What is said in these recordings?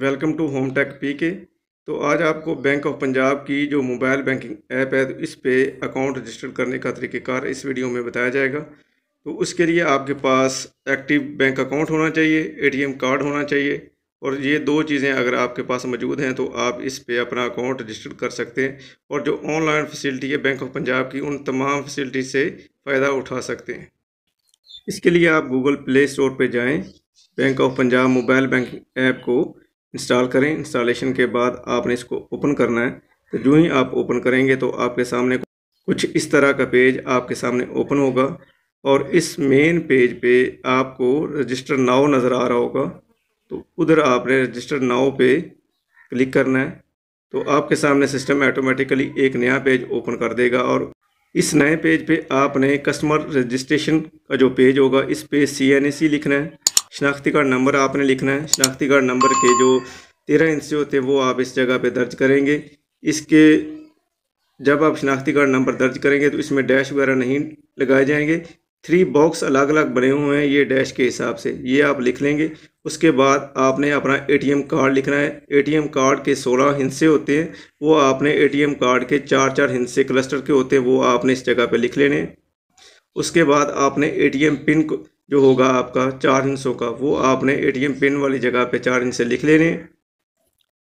welcome to home tech P K तो आज आपको बैंक ऑफ पंजाब की जो मोबाइल बैंकिंग ऐप है तो इस पर अकाउंट रजिस्टर करने का तरीक़ेकार इस वीडियो में बताया जाएगा तो उसके लिए आपके पास एक्टिव बैंक अकाउंट होना चाहिए एटीएम कार्ड होना चाहिए और ये दो चीज़ें अगर आपके पास मौजूद हैं तो आप इस पे अपना अकाउंट रजिस्टर कर सकते हैं और जो ऑनलाइन फैसिलिटी है बैंक ऑफ पंजाब की उन तमाम फैसिलिटी से फ़ायदा उठा सकते हैं इसके लिए आप गूगल प्ले स्टोर पर जाएँ bank of Punjab mobile banking app को इंस्टॉल करें इंस्टॉलेशन के बाद आपने इसको ओपन करना है तो जो ही आप ओपन करेंगे तो आपके सामने कुछ इस तरह का पेज आपके सामने ओपन होगा और इस मेन पेज पे आपको रजिस्टर नाव नज़र आ रहा होगा तो उधर आपने रजिस्टर नाव पे क्लिक करना है तो आपके सामने सिस्टम ऑटोमेटिकली एक नया पेज ओपन कर देगा और इस नए पेज पे आपने कस्टमर रजिस्ट्रेशन का जो पेज होगा इस पे सी e लिखना है शनाख्ती कार्ड नंबर आपने लिखना है शनाख्ती कार्ड नंबर के जो तेरह इंच होते हैं वो आप इस जगह पे दर्ज करेंगे इसके जब आप शनाख्ती कार्ड नंबर दर्ज करेंगे तो इसमें डैश वगैरह नहीं लगाए जाएंगे थ्री बॉक्स अलग अलग बने हुए हैं ये डैश के हिसाब से ये आप लिख लेंगे उसके बाद आपने अपना एटीएम कार्ड लिखना है एटीएम कार्ड के सोलह हिस्से होते हैं वो आपने एटीएम कार्ड के चार चार हिस्से क्लस्टर के होते हैं वो आपने इस जगह पे लिख लेने उसके बाद आपने एटीएम पिन को जो होगा आपका चार हिंसों का वो आपने एटीएम पिन वाली जगह पे चार हिंसे लिख लेने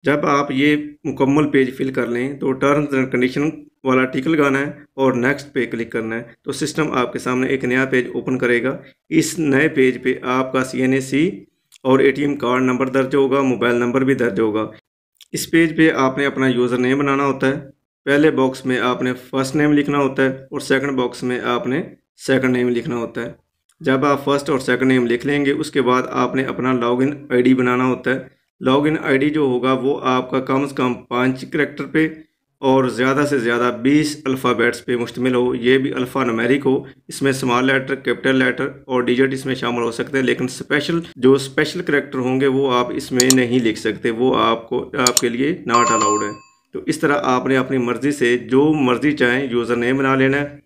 जब आप ये मुकम्मल पेज फिल कर लें तो टर्म्स एंड कंडीशन वाला टिक लगाना है और नेक्स्ट पे क्लिक करना है तो सिस्टम आपके सामने एक नया पेज ओपन करेगा इस नए पेज पे आपका सी और एटीएम कार्ड नंबर दर्ज होगा मोबाइल नंबर भी दर्ज होगा इस पेज पे आपने अपना यूज़र नेम बनाना होता है पहले बॉक्स में आपने फर्स्ट नेम लिखना होता है और सेकंड बॉक्स में आपने सेकंड नेम लिखना होता है जब आप फर्स्ट और सेकंड नेम लिख लेंगे उसके बाद आपने अपना लॉगिन आईडी बनाना होता है लॉगिन आईडी जो होगा वो आपका कम से कम पाँच करेक्टर पे और ज़्यादा से ज़्यादा बीस अल्फ़ाबेट्स पे मुश्तमिल हो ये भी अल्फ़ा नमेरिक हो इसमें स्मॉल लेटर कैपिटल लेटर और डिजिट इसमें शामिल हो सकते हैं लेकिन स्पेशल जो स्पेशल करेक्टर होंगे वो आप इसमें नहीं लिख सकते वो आपको आपके लिए नॉट अलाउड है तो इस तरह आपने अपनी मर्ज़ी से जो मर्ज़ी चाहें यूज़र नेम बना लेना है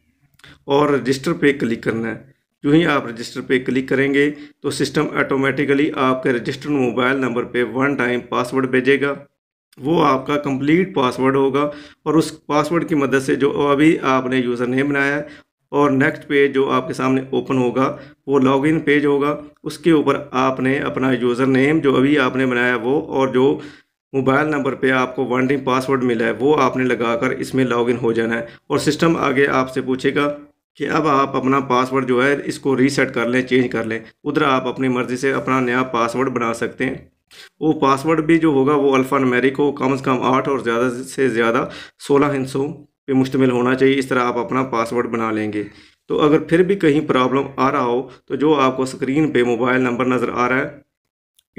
और रजिस्टर पे क्लिक करना है जो ही आप रजिस्टर पे क्लिक करेंगे तो सिस्टम ऑटोमेटिकली आपके रजिस्टर्ड मोबाइल नंबर पे वन टाइम पासवर्ड भेजेगा वो आपका कंप्लीट पासवर्ड होगा और उस पासवर्ड की मदद से जो अभी आपने यूज़र नेम बनाया और नेक्स्ट पेज जो आपके सामने ओपन होगा वो लॉगिन पेज होगा उसके ऊपर आपने अपना यूज़र नेम जो अभी आपने बनाया वो और जो मोबाइल नंबर पे आपको वन टाइम पासवर्ड मिला है वो आपने लगाकर इसमें लॉगिन हो जाना है और सिस्टम आगे आपसे पूछेगा कि अब आप अपना पासवर्ड जो है इसको रीसेट कर लें चेंज कर लें उधर आप अपनी मर्ज़ी से अपना नया पासवर्ड बना सकते हैं वो पासवर्ड भी जो होगा वो नमेरिक हो कम से कम आठ और ज़्यादा से ज़्यादा सोलह हिंसों पे मुश्तमिल होना चाहिए इस तरह आप अपना पासवर्ड बना लेंगे तो अगर फिर भी कहीं प्रॉब्लम आ रहा हो तो जो आपको स्क्रीन पे मोबाइल नंबर नज़र आ रहा है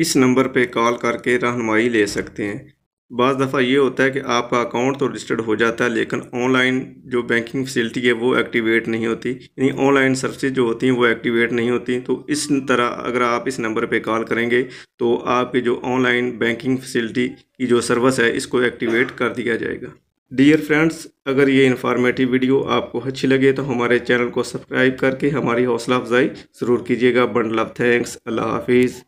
इस नंबर पे कॉल करके रहनमाई ले सकते हैं बज़ दफ़ा ये होता है कि आपका अकाउंट तो रजिस्टर्ड हो जाता है लेकिन ऑनलाइन जो बैंकिंग फैसिलिटी है वो एक्टिवेट नहीं होती यानी ऑनलाइन सर्विसेज जो होती हैं वो एक्टिवेट नहीं होती तो इस तरह अगर आप इस नंबर पे कॉल करेंगे तो आपकी जो ऑनलाइन बैंकिंग फैसिलिटी की जो सर्विस है इसको एक्टिवेट कर दिया जाएगा डियर फ्रेंड्स अगर ये इन्फॉर्मेटिव वीडियो आपको अच्छी लगे तो हमारे चैनल को सब्सक्राइब करके हमारी हौसला अफजाई ज़रूर कीजिएगा बंडल ऑफ थैंक्स अल्लाह हाफिज़